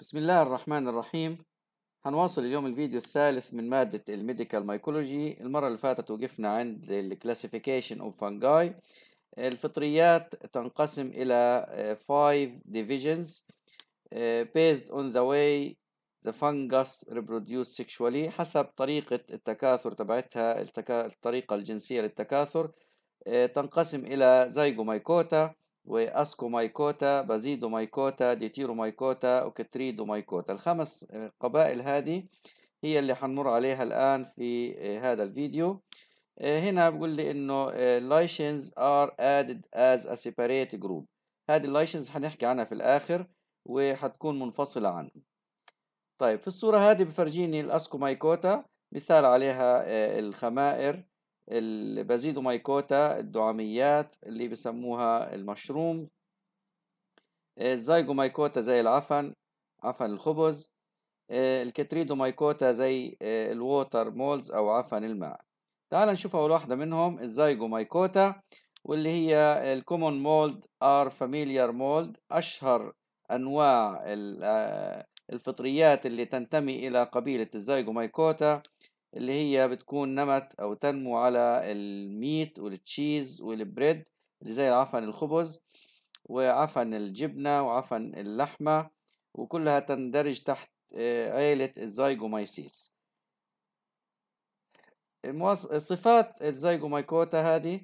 بسم الله الرحمن الرحيم هنواصل اليوم الفيديو الثالث من مادة الميديكال مايكولوجي المرة اللي فاتت وقفنا عند الكلاسيفيكيشن اوف فانجاي الفطريات تنقسم إلى 5 آه، divisions آه، based on the way the fungus reproduce sexually حسب طريقة التكاثر تبعتها الطريقة الجنسية للتكاثر آه، تنقسم إلى مايكوتا واسكو مايكوتا بازيدو مايكوتا ديتيرو مايكوتا وكتريدو مايكوتا الخمس آه، قبائل هذه هي اللي حنمر عليها الآن في آه، هذا الفيديو آه، هنا بقول لي انه لايشنز ار ادد از ا separate جروب هذه اللايشنز حنحكي عنها في الآخر وحتكون منفصلة عنه طيب في الصورة هذه بفرجيني الأسكومايكوتا مثال عليها الخمائر البازيدومايكوتا مايكوتا الدعاميات اللي بسموها المشروم الزيجومايكوتا زي العفن عفن الخبز الكتريدومايكوتا زي الووتر مولز او عفن الماء تعال نشوف اول واحده منهم الزيجومايكوتا واللي هي الكومون مولد ار فاميليار مولد اشهر انواع آه، الفطريات اللي تنتمي الى قبيله الزيجومايكوتا اللي هي بتكون نمت أو تنمو على الميت والتشيز والبريد اللي زي عفن الخبز وعفن الجبنة وعفن اللحمة وكلها تندرج تحت آه، عيلة الزيجومايسيتس صفات الزايجومايكوتا هذه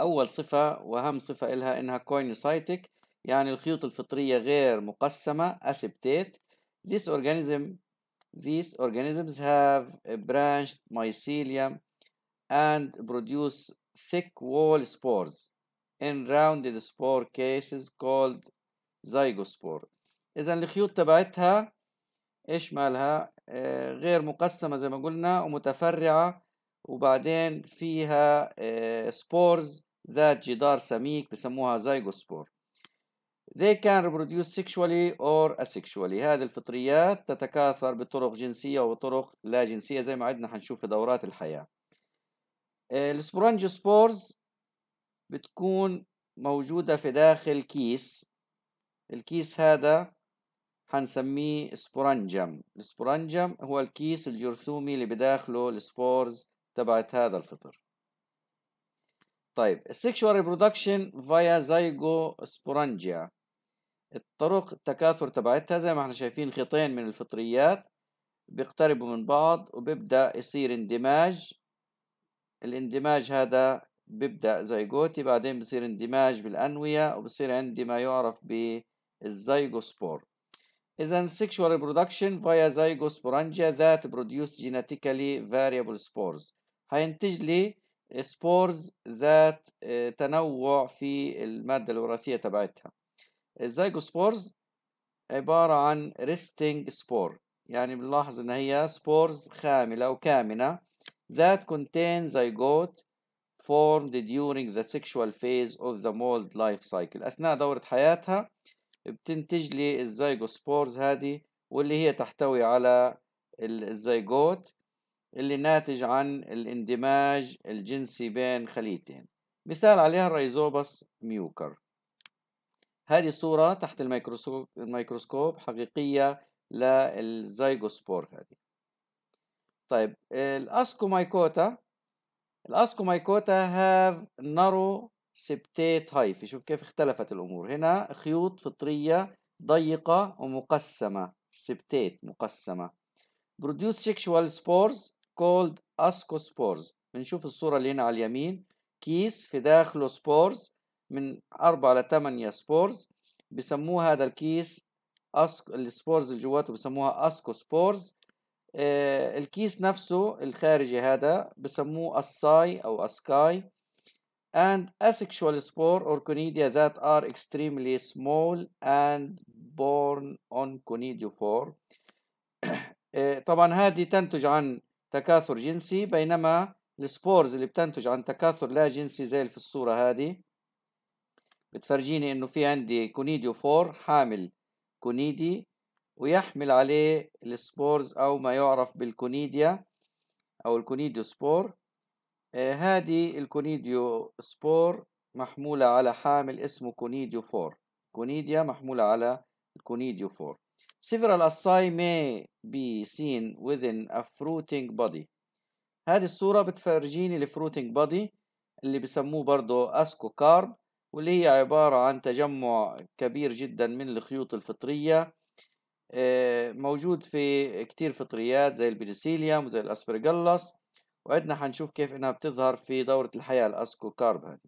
أول صفة وأهم صفة إلها إنها كوينيسايتك يعني الخيوط الفطرية غير مقسمة أسبتيت This organism These organisms have branched mycelium and produce thick wall spores in rounded spore cases called zygospore اذا الخيوط تبعتها ايش مالها غير مقسمه زي ما قلنا ومتفرعه وبعدين فيها spores سبورز ذات جدار سميك بسموها زيجوسبور They can reproduce sexually or asexually هذه الفطريات تتكاثر بطرق جنسية وطرق لا جنسية زي ما عدنا حنشوف في دورات الحياة آه، السبرنج سبورز بتكون موجودة في داخل كيس الكيس هذا حنسميه سبرنجم السبرنجم هو الكيس الجرثومي اللي بداخله السبورز تبعت هذا الفطر طيب السكشوال ريبرودكشن فيا زايجو سبورانجيا الطرق التكاثر تبعتها زي ما احنا شايفين خيطين من الفطريات بيقتربوا من بعض وبيبدأ يصير اندماج الاندماج هذا بيبدأ زيجوتي بعدين بصير اندماج بالأنوية وبصير عندي ما يعرف بالزيجوسبور إذا sexual reproduction via zygosporangia that produce genetically variable spores هينتج لي سبورز ذات آه، تنوع في المادة الوراثية تبعتها سبورز عبارة عن ريستنج سبور يعني بنلاحظ إن هي سبورز خاملة وكامنة that contain zygote formed during the sexual phase of the mold life cycle أثناء دورة حياتها بتنتج لي سبورز هذه واللي هي تحتوي على الزيجوت اللي ناتج عن الاندماج الجنسي بين خليتين مثال عليها الريزوبس ميوكر هذه الصورة تحت الميكروسكوب, الميكروسكوب حقيقية للزيجوسبور هذه طيب الاسكومايكوتا الاسكومايكوتا هاف نارو سبتيت في شوف كيف اختلفت الامور هنا خيوط فطريه ضيقه ومقسمه سبتيت مقسمه سيكشوال سبورز كولد اسكو سبورز بنشوف الصوره اللي هنا على اليمين كيس في داخله سبورز من أربعة لثمانية سبورز بسموه هذا الكيس أسك... السبورز اللي جواته بسموها أسكو سبورز آه الكيس نفسه الخارجي هذا بسموه الساي أو أسكاي and asexual spore or conidia that are extremely small and born on conidiophore آه، طبعا هذه تنتج عن تكاثر جنسي بينما السبورز اللي بتنتج عن تكاثر لا جنسي زي في الصورة هذه بتفرجيني انه في عندي كونيديو فور حامل كونيدي ويحمل عليه السبورز او ما يعرف بالكونيديا او الكونيديو سبور هذه آه الكونيديو سبور محمولة على حامل اسمه كونيديو 4 كونيديا محمولة على الكونيديو 4 several assay may be seen within a fruiting body هذه الصورة بتفرجيني الفروتينج بودي اللي بسموه برضه اسكو كارب واللي هي عبارة عن تجمع كبير جدا من الخيوط الفطرية آه، موجود في كتير فطريات زي البنسيليوم وزي الأسبرجلس وعدنا حنشوف كيف إنها بتظهر في دورة الحياة الأسكوكارب هذه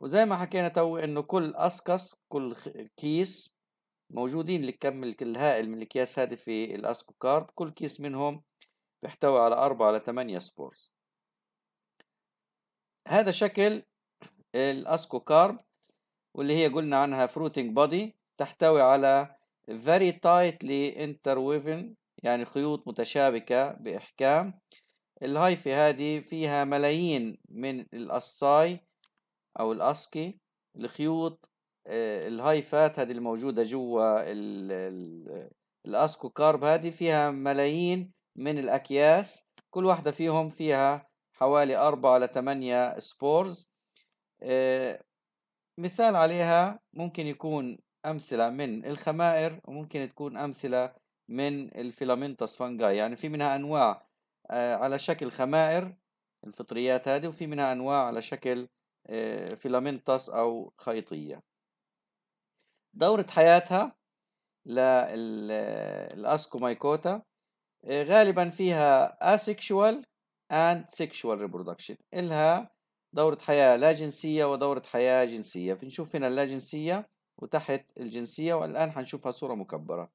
وزي ما حكينا تو إنه كل أسكس كل كيس موجودين الكم الهائل من الأكياس هذه في الأسكوكارب كل كيس منهم بيحتوي على أربعة ثمانية سبورز هذا شكل الاسكو كارب واللي هي قلنا عنها فروتنج بودي تحتوي على تايتلي انتر ويفن يعني خيوط متشابكة بإحكام الهايفي هذه فيها ملايين من الأصاي أو الأسكي الخيوط آه، الهايفات هذه الموجودة جوا الأسكو كارب هذه فيها ملايين من الأكياس كل واحدة فيهم فيها حوالي أربعة لثمانية سبورز آه، مثال عليها ممكن يكون أمثلة من الخمائر وممكن تكون أمثلة من الفيلامنتس فانجاي يعني في منها أنواع آه، على شكل خمائر الفطريات هذه وفي منها أنواع على شكل آه، فيلامنتس أو خيطية دورة حياتها للأسكومايكوتا غالبا فيها اسيكشوال اند سيكشوال ريبرودكشن إلها دورة حياة لا جنسية ودورة حياة جنسية بنشوف هنا اللا جنسية وتحت الجنسية والآن حنشوفها صورة مكبرة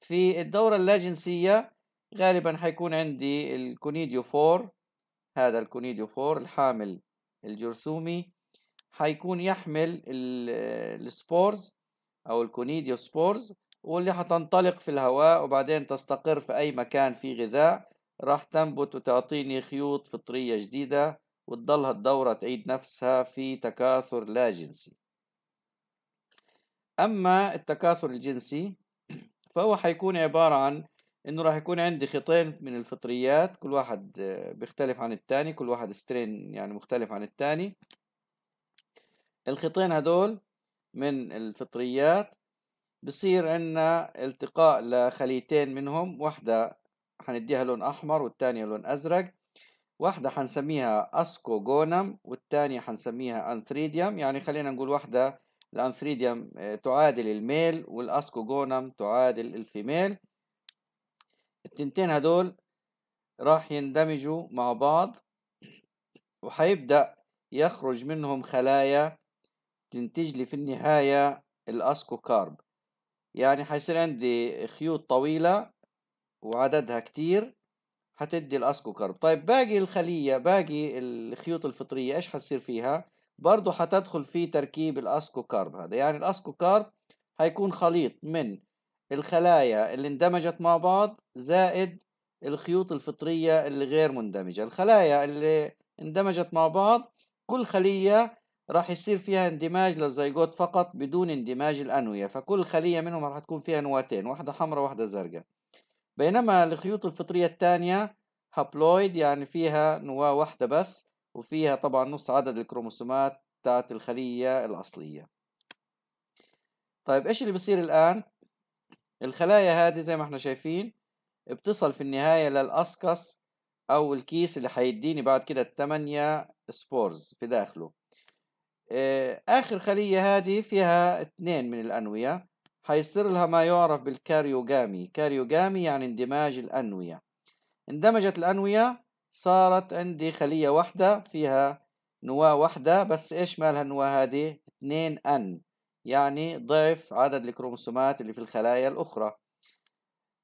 في الدورة اللا جنسية غالبا حيكون عندي الكونيديو فور هذا الكونيديو فور الحامل الجرثومي حيكون يحمل السبورز أو سبورز واللي حتنطلق في الهواء وبعدين تستقر في أي مكان فيه غذاء راح تنبت وتعطيني خيوط فطرية جديدة وتضلها الدورة تعيد نفسها في تكاثر لا جنسي أما التكاثر الجنسي فهو حيكون عبارة عن انه راح يكون عندي خطين من الفطريات كل واحد بيختلف عن التاني كل واحد سترين يعني مختلف عن التاني الخطين هدول من الفطريات بصير عندنا التقاء لخليتين منهم واحدة هنديها لون أحمر والتانية لون أزرق واحدة حنسميها جونم والتانية حنسميها أنثريديم يعني خلينا نقول واحدة الأنثريديم آه، تعادل الميل جونم تعادل الفيميل التنتين هدول راح يندمجوا مع بعض وحيبدأ يخرج منهم خلايا تنتج لي في النهاية الأسكوكارب يعني حيصير عندي خيوط طويلة وعددها كتير هتدي الاسكوكارب طيب باقي الخليه باقي الخيوط الفطريه ايش حتصير فيها برضه حتدخل في تركيب الاسكوكارب هذا يعني الاسكوكارب هيكون خليط من الخلايا اللي اندمجت مع بعض زائد الخيوط الفطريه اللي غير مندمجه الخلايا اللي اندمجت مع بعض كل خليه راح يصير فيها اندماج للزيجوت فقط بدون اندماج الانويه فكل خليه منهم راح تكون فيها نواتين واحده حمراء واحده زرقاء بينما الخيوط الفطرية الثانية هابلويد يعني فيها نواة واحدة بس وفيها طبعا نص عدد الكروموسومات بتاعت الخلية الأصلية طيب إيش اللي بصير الآن؟ الخلايا هذه زي ما احنا شايفين بتصل في النهاية للأسكس أو الكيس اللي هيديني بعد كده التمانية سبورز في داخله آه، آخر خلية هذه فيها اثنين من الأنوية حيصير لها ما يعرف بالكاريوجامي كاريوجامي يعني اندماج الأنوية اندمجت الأنوية صارت عندي خلية واحدة فيها نواة واحدة بس إيش مالها النواة هذه 2 أن يعني ضعف عدد الكروموسومات اللي في الخلايا الأخرى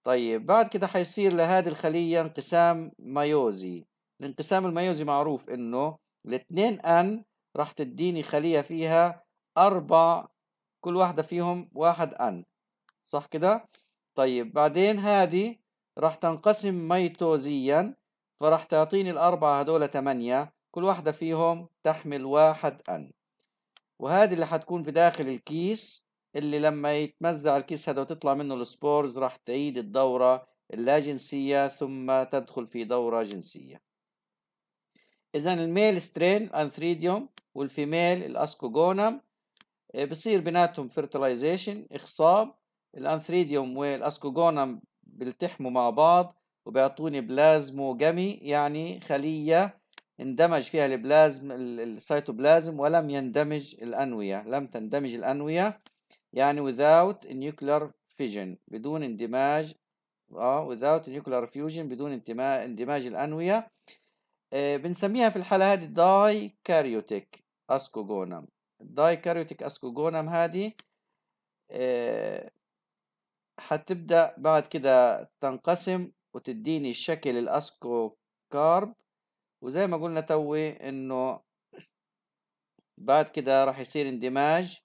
طيب بعد كده حيصير لهذه الخلية انقسام ميوزي الانقسام الميوزي معروف إنه الاثنين أن راح تديني خلية فيها أربع كل واحدة فيهم واحد ان صح كده طيب بعدين هذه راح تنقسم ميتوزيا فراح تعطيني الأربعة هدول ثمانية كل واحدة فيهم تحمل واحد ان وهذه اللي حتكون في داخل الكيس اللي لما يتمزع الكيس هذا وتطلع منه السبورز راح تعيد الدورة اللاجنسية ثم تدخل في دورة جنسية إذا الميل سترين أنثريديوم والفيميل الأسكوغونم إيه، بصير بيناتهم فيرتلايزيشن اخصاب الانثريديوم والاسكوغونم بيلتحموا مع بعض وبيعطوني بلازموجامي يعني خليه اندمج فيها البلازم السيتوبلازم ولم يندمج الانويه لم تندمج الانويه يعني without nuclear fission بدون اندماج اه without nuclear fusion بدون اندماج الانويه آه بنسميها في الحاله هذه داي كاريوتيك الدايكاريوتيك اسكوجونم هذه آه، حتبدا بعد كده تنقسم وتديني الشكل الاسكو كارب وزي ما قلنا توي انه بعد كده راح يصير اندماج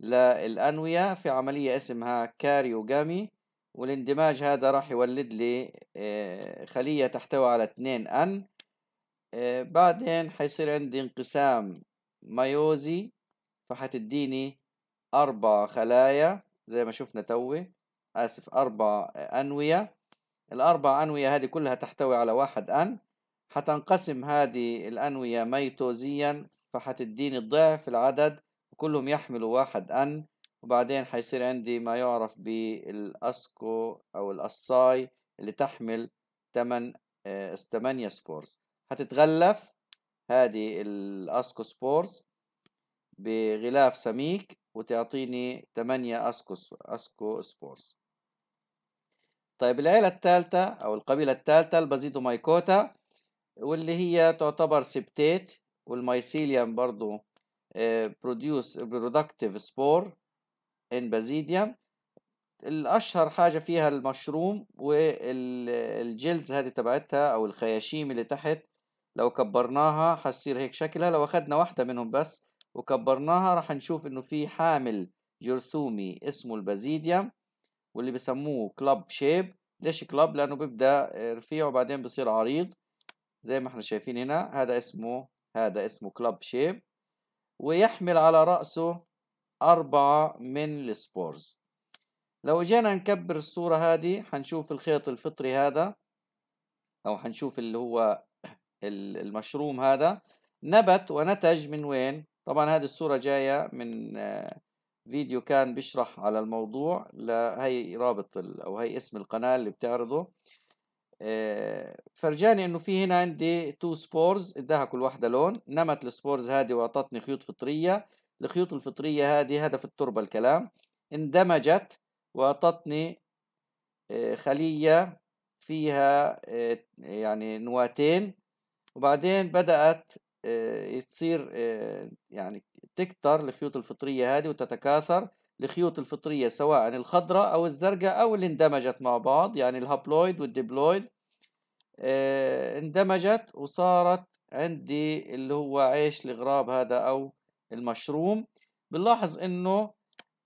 للأنوية في عملية اسمها كاريوجامي والاندماج هذا راح يولد لي آه، خلية تحتوي على 2 ان آه، بعدين حيصير عندي انقسام مايوزي فحتديني أربع خلايا زي ما شفنا توي آسف أربع أنوية الأربع أنوية هذه كلها تحتوي على واحد أن حتنقسم هذه الأنوية ميتوزيا فحتديني ضعف العدد وكلهم يحملوا واحد أن وبعدين حيصير عندي ما يعرف بالأسكو أو الأصاي اللي تحمل 8 8 آه، سبورز هتتغلف هذه الأسكو سبورز بغلاف سميك وتعطيني 8 اسكو اسكو سبورز طيب العيلة الثالثة أو القبيلة الثالثة البازيدومايكوتا واللي هي تعتبر سبتيت والمايسيليوم برضو بروديوس برودكتيف سبور ان بازيديام الأشهر حاجة فيها المشروم والجلز هذه تبعتها أو الخياشيم اللي تحت لو كبرناها حتصير هيك شكلها لو أخدنا واحدة منهم بس وكبرناها راح نشوف انه في حامل جرثومي اسمه البازيديا واللي بسموه كلب شيب ليش كلب لانه بيبدا آه، رفيع وبعدين بصير عريض زي ما احنا شايفين هنا هذا اسمه هذا اسمه كلب شيب ويحمل على رأسه أربعة من السبورز لو جينا نكبر الصورة هذه حنشوف الخيط الفطري هذا أو حنشوف اللي هو المشروم هذا نبت ونتج من وين؟ طبعا هذه الصورة جاية من آه، فيديو كان بيشرح على الموضوع لهي رابط او هي اسم القناة اللي بتعرضه آه، فرجاني انه في هنا عندي تو سبورز اداها كل واحدة لون نمت السبورز هذه واعطتني خيوط فطرية الخيوط الفطرية هذه هدف في التربة الكلام اندمجت واعطتني آه، خلية فيها يعني نواتين وبعدين بدأت آه، تصير آه، يعني تكتر الخيوط الفطرية هذه وتتكاثر الخيوط الفطرية سواء الخضراء أو الزرقاء أو اللي اندمجت مع بعض يعني الهابلويد والديبلويد آه، اندمجت وصارت عندي اللي هو عيش الغراب هذا أو المشروم بنلاحظ إنه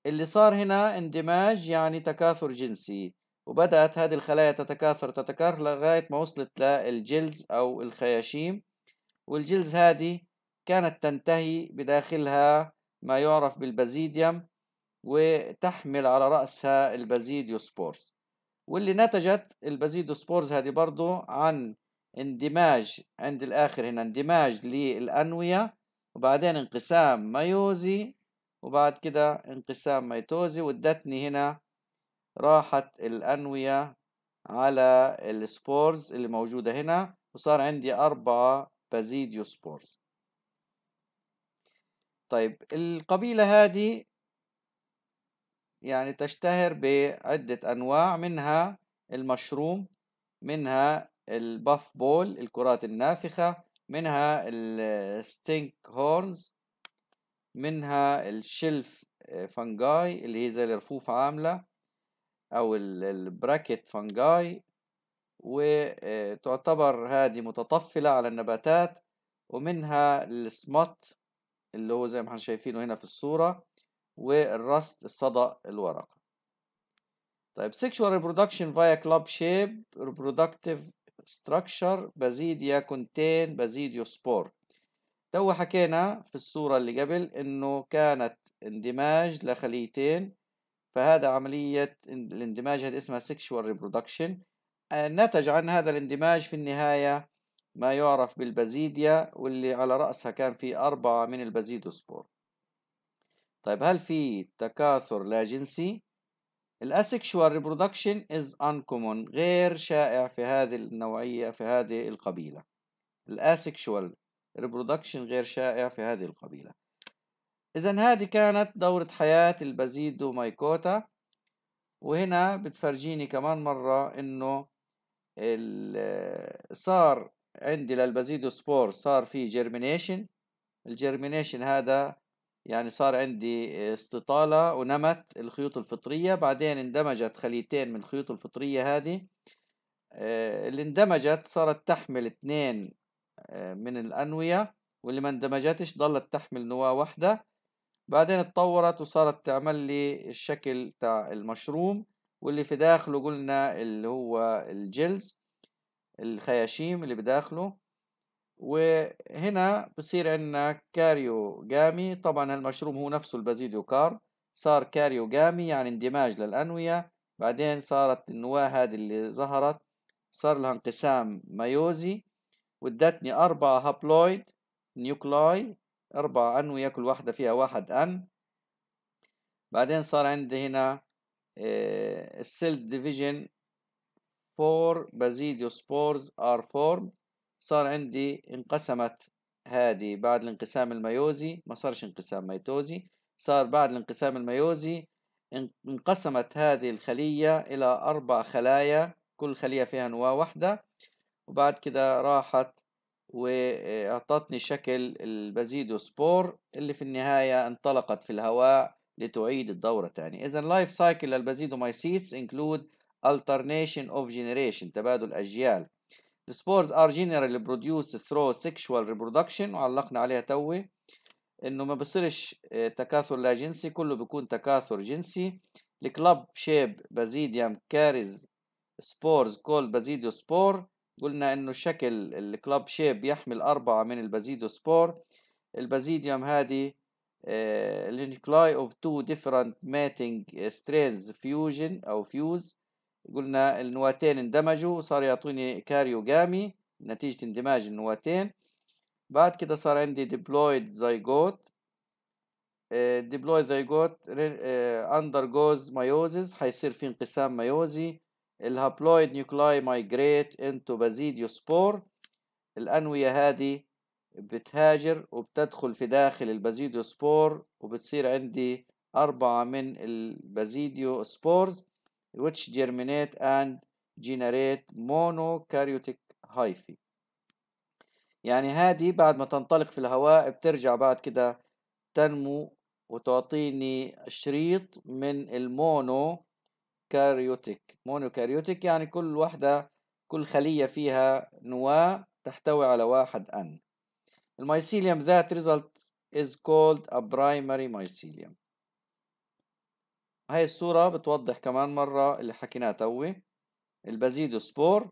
اللي صار هنا اندماج يعني تكاثر جنسي وبدأت هذه الخلايا تتكاثر تتكاثر لغاية ما وصلت للجلز أو الخياشيم والجلز هذه كانت تنتهي بداخلها ما يعرف بالبازيديوم وتحمل على رأسها البازيديو سبورز واللي نتجت سبورز هذه برضو عن اندماج عند الآخر هنا اندماج للأنوية وبعدين انقسام ميوزي وبعد كده انقسام ميتوزي وادتني هنا راحت الأنوية على السبورز اللي موجودة هنا وصار عندي أربعة سبورز طيب القبيلة هذه يعني تشتهر بعدة أنواع منها المشروم منها الباف بول الكرات النافخة منها الستينك هورنز منها الشلف فانجاي اللي هي زي الرفوف عاملة أو البراكت فانجاي وتعتبر هذه متطفلة على النباتات ومنها السمط اللي هو زي ما احنا شايفينه هنا في الصورة والرست الصدأ الورقة طيب sexual reproduction via club shape reproductive structure بازيديا contain بازيديوسبور تو حكينا في الصورة اللي قبل انه كانت اندماج لخليتين فهذا عملية الاندماج هذه اسمها sexual reproduction نتج عن هذا الاندماج في النهاية ما يعرف بالبازيديا واللي على رأسها كان في أربعة من البازيدوسبور طيب هل في تكاثر لا جنسي؟ الأسكشوال ريبرودكشن از uncommon غير شائع في هذه النوعية في هذه القبيلة الأسكشوال ريبرودكشن غير شائع في هذه القبيلة إذا هذه كانت دورة حياة البازيدو مايكوتا وهنا بتفرجيني كمان مرة إنه صار عندي للبازيدو سبور صار في جيرمينيشن الجيرمينيشن هذا يعني صار عندي استطالة ونمت الخيوط الفطرية بعدين اندمجت خليتين من الخيوط الفطرية هذه آه، اللي اندمجت صارت تحمل اثنين آه، من الأنوية واللي ما اندمجتش ضلت تحمل نواة واحدة بعدين اتطورت وصارت تعمل لي الشكل تاع المشروم واللي في داخله قلنا اللي هو الجلز الخياشيم اللي بداخله وهنا بصير عندنا كاريو جامي طبعا المشروب هو نفسه كار صار كاريو جامي يعني اندماج للأنوية بعدين صارت النواة هذه اللي ظهرت صار لها انقسام ميوزي وادتني أربعة هابلويد نيوكلاي أربعة أنوية كل واحدة فيها واحد أن بعدين صار عندي هنا آه، السيل ديفيجن فور بازيديو سبورز ار فورم صار عندي انقسمت هذه بعد الانقسام الميوزي ما صارش انقسام ميتوزي صار بعد الانقسام الميوزي انقسمت هذه الخلية إلى أربع خلايا كل خلية فيها نواة واحدة وبعد كده راحت وأعطتني شكل البازيدو سبور اللي في النهاية انطلقت في الهواء لتعيد الدورة تاني إذا لايف سايكل سيتس انكلود alternation of generation تبادل أجيال The spores are generally produced through sexual reproduction وعلقنا عليها توي إنه ما بصيرش آه، تكاثر لا جنسي كله بيكون تكاثر جنسي الكلاب شيب بازيديوم كاريز سبورز كولد بازيديو سبور قلنا انه شكل الكلاب شيب يحمل اربعة من البازيديو سبور البازيديوم هذه آه، للنيكلاي اوف تو ديفرنت ماتنج سترينز فيوجن او فيوز قلنا النواتين اندمجوا وصار يعطوني كاريوجامي نتيجة اندماج النواتين بعد كده صار عندي ديبلويد زيجوت ديبلويد زيجوت اندر جوز مايوزز حيصير في انقسام ميوزي الهابلويد نيوكلاي مايجريت انتو بازيديو سبور الأنوية هذه بتهاجر وبتدخل في داخل البازيديو سبور وبتصير عندي أربعة من البازيديو سبورز which germinate and generate monokaryotic hyphae يعني هذه بعد ما تنطلق في الهواء بترجع بعد كده تنمو وتعطيني شريط من المونو كاريوتيك مونو كاريوتيك يعني كل واحدة كل خلية فيها نواة تحتوي على واحد أن المايسيليوم ذات ريزلت از كولد ا برايمري مايسيليوم هاي الصورة بتوضح كمان مرة اللي حكيناه توي البازيدو سبور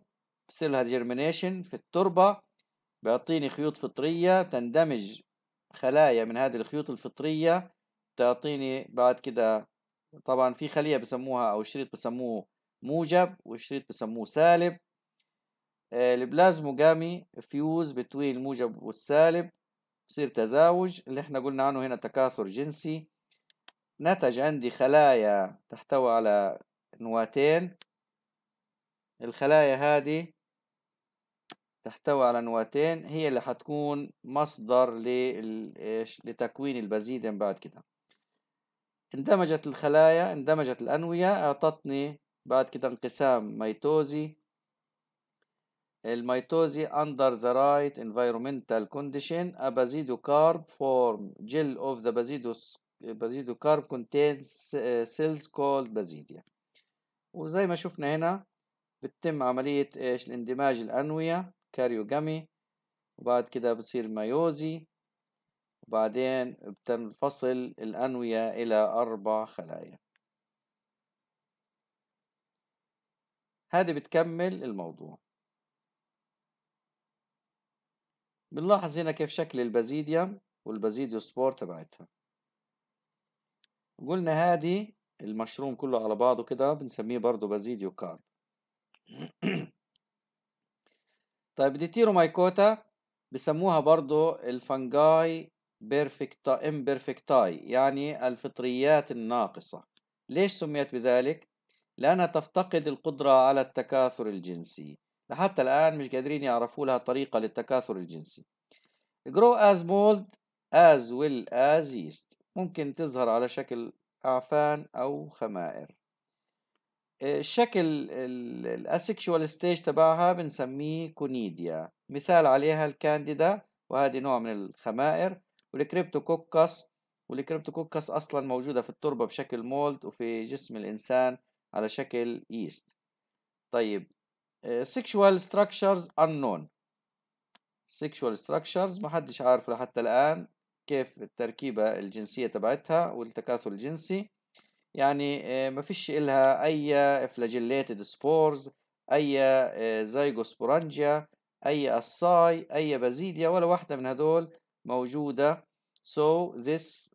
بصير لها جيرمينيشن في التربة بيعطيني خيوط فطرية تندمج خلايا من هذه الخيوط الفطرية تعطيني بعد كده طبعا في خلية بسموها أو شريط بسموه موجب وشريط بسموه سالب آه، البلازموجامي فيوز بتوين الموجب والسالب بصير تزاوج اللي احنا قلنا عنه هنا تكاثر جنسي نتج عندي خلايا تحتوي على نواتين الخلايا هذه تحتوي على نواتين هي اللي حتكون مصدر لتكوين البزيدين بعد كده اندمجت الخلايا اندمجت الأنوية أعطتني بعد كده انقسام ميتوزي الميتوزي under the right environmental condition a basidiocarp form gel of the basidios basidiocarp contains eh, cells called basidia وزي ما شفنا هنا بتتم عملية ايش الاندماج الأنوية كاريوجامي وبعد كده بصير ميوزي وبعدين بتنفصل الأنوية إلى أربع خلايا هذه بتكمل الموضوع بنلاحظ هنا كيف شكل البازيديا والبازيديو سبور تبعتها قلنا هادي المشروم كله على بعضه كده بنسميه برضه بازيديو كارب طيب ديتيرومايكوتا بسموها برضه الفنجاي بيرفكتا امبرفكتاي يعني الفطريات الناقصة ليش سميت بذلك؟ لأنها تفتقد القدرة على التكاثر الجنسي لحتى الآن مش قادرين يعرفوا لها طريقة للتكاثر الجنسي grow as mold as well as yeast ممكن تظهر على شكل أعفان أو خمائر آه، الشكل الاسكشوال ستيج تبعها بنسميه كونيديا مثال عليها الكانديدا وهذه نوع من الخمائر والكريبتوكوكس والكريبتوكوكس اصلا موجوده في التربه بشكل مولد وفي جسم الانسان على شكل ييست طيب آه، sexual structures unknown sexual structures ما حدش عارف لحتى الآن كيف التركيبة الجنسية تبعتها والتكاثر الجنسي يعني آه، ما فيش إلها أي flagellated spores أي زيجوسبورانجيا آه، أي الصاي أي بازيليا ولا واحدة من هذول موجودة so this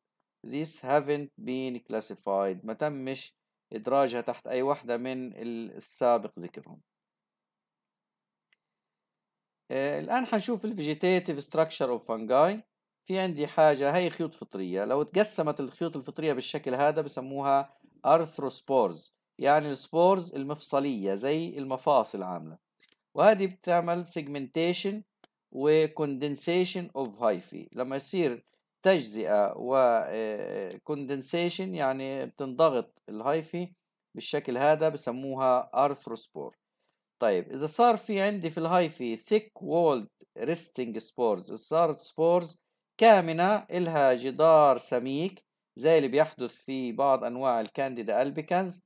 this haven't been classified ما تمش إدراجها تحت أي واحدة من السابق ذكرهم آه، الآن حنشوف الفيجيتيتيف ستراكشر اوف فانجاي في عندي حاجة هي خيوط فطرية لو تقسمت الخيوط الفطرية بالشكل هذا بسموها أرثروسبورز يعني السبورز المفصلية زي المفاصل عاملة وهذه بتعمل segmentation وكوندنسيشن اوف هايفي لما يصير تجزئة وكوندنسيشن آه، يعني بتنضغط الهايفي بالشكل هذا بسموها أرثروسبور طيب اذا صار في عندي في الهايفي ثيك وولد ريستنج سبورز صارت سبورز كامنه الها جدار سميك زي اللي بيحدث في بعض انواع الكانديدا البيكنز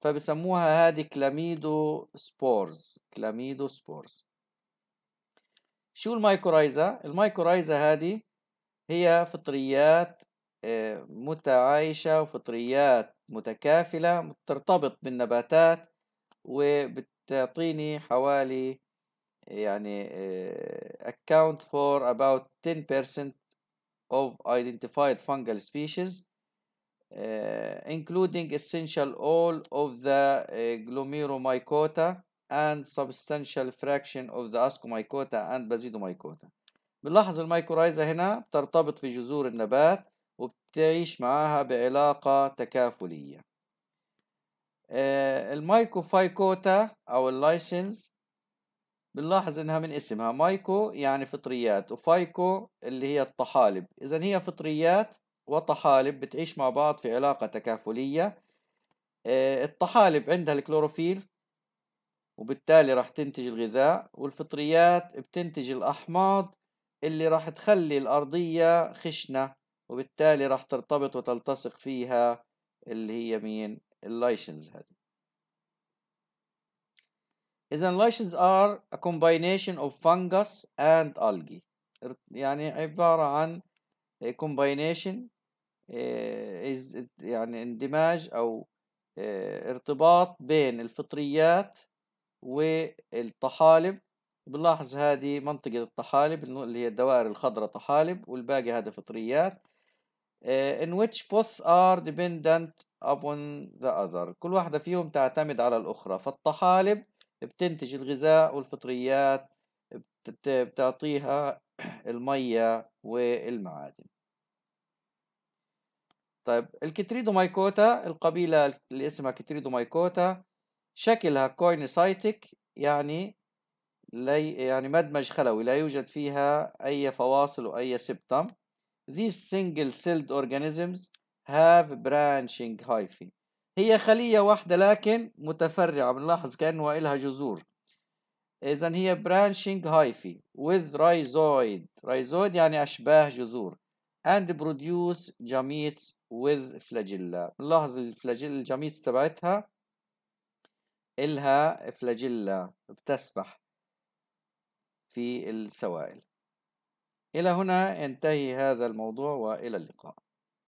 فبسموها هذه كلاميدو سبورز كلاميدو سبورز شو المايكورايزا المايكورايزا هذه هي فطريات آه، متعايشة وفطريات متكافلة ترتبط بالنباتات وبت تعطيني حوالي يعني account for about 10% of identified fungal species including essential all of the glomeromycota and substantial fraction of the ascomycota and basidomycota بنلاحظ الميكورايزا هنا بترتبط في جذور النبات وبتعيش معاها بعلاقة تكافلية آه، المايكوفايكوتا او اللايشنز بنلاحظ انها من اسمها مايكو يعني فطريات وفايكو اللي هي الطحالب اذا هي فطريات وطحالب بتعيش مع بعض في علاقة تكافلية آه، الطحالب عندها الكلوروفيل وبالتالي راح تنتج الغذاء والفطريات بتنتج الأحماض اللي راح تخلي الأرضية خشنة وبالتالي راح ترتبط وتلتصق فيها اللي هي مين اللايشنز هذه إذا اللايشنز are a combination of fungus and algae يعني عبارة عن combination آه، يعني اندماج أو آه، ارتباط بين الفطريات والطحالب بنلاحظ هذه منطقة الطحالب اللي هي الدوائر الخضراء طحالب والباقي هذا فطريات آه، in which both are dependent upon the other كل واحدة فيهم تعتمد على الأخرى فالطحالب بتنتج الغذاء والفطريات بتعطيها المية والمعادن طيب الكتريدومايكوتا القبيلة اللي اسمها كتريدومايكوتا شكلها كوينيسايتك يعني لي يعني مدمج خلوي لا يوجد فيها أي فواصل وأي سبتم These single celled organisms have branching hyphae هي خلية واحدة لكن متفرعة بنلاحظ كأنها إلها جذور إذا هي branching hyphae with rhizoid rhizoid يعني أشباه جذور and produce gametes with flagella بنلاحظ الفلاجيل الجاميتس تبعتها إلها فلاجيلا بتسبح في السوائل إلى هنا ينتهي هذا الموضوع وإلى اللقاء